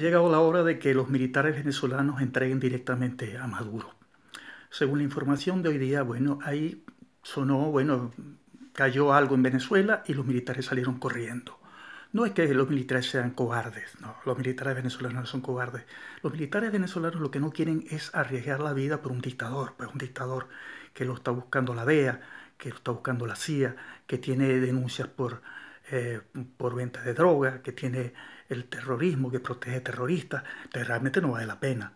llegado la hora de que los militares venezolanos entreguen directamente a Maduro. Según la información de hoy día, bueno, ahí sonó, bueno, cayó algo en Venezuela y los militares salieron corriendo. No es que los militares sean cobardes, no, los militares venezolanos no son cobardes. Los militares venezolanos lo que no quieren es arriesgar la vida por un dictador, pues un dictador que lo está buscando la DEA, que lo está buscando la CIA, que tiene denuncias por eh, por venta de droga, que tiene el terrorismo, que protege terroristas, realmente no vale la pena.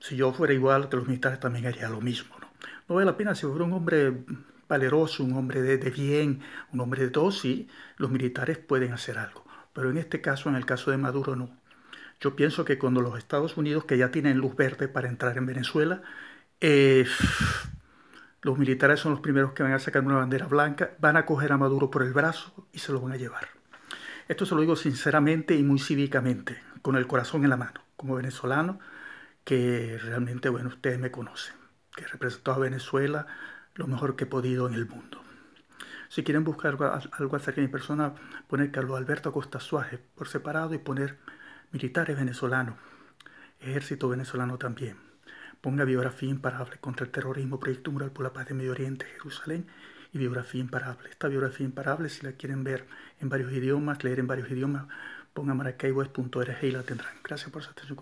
Si yo fuera igual que los militares también haría lo mismo. No, no vale la pena si fuera un hombre valeroso, un hombre de, de bien, un hombre de todo, sí, los militares pueden hacer algo. Pero en este caso, en el caso de Maduro, no. Yo pienso que cuando los Estados Unidos, que ya tienen luz verde para entrar en Venezuela, eh, los militares son los primeros que van a sacar una bandera blanca, van a coger a Maduro por el brazo y se lo van a llevar. Esto se lo digo sinceramente y muy cívicamente, con el corazón en la mano, como venezolano, que realmente, bueno, ustedes me conocen, que representó a Venezuela lo mejor que he podido en el mundo. Si quieren buscar algo acerca de mi persona, poner Carlos Alberto Acosta Suárez por separado y poner militares venezolanos, ejército venezolano también. Ponga biografía imparable contra el terrorismo, proyecto mural por la paz de Medio Oriente, Jerusalén y biografía imparable. Esta biografía imparable, si la quieren ver en varios idiomas, leer en varios idiomas, ponga maracaibo.org y la tendrán. Gracias por su atención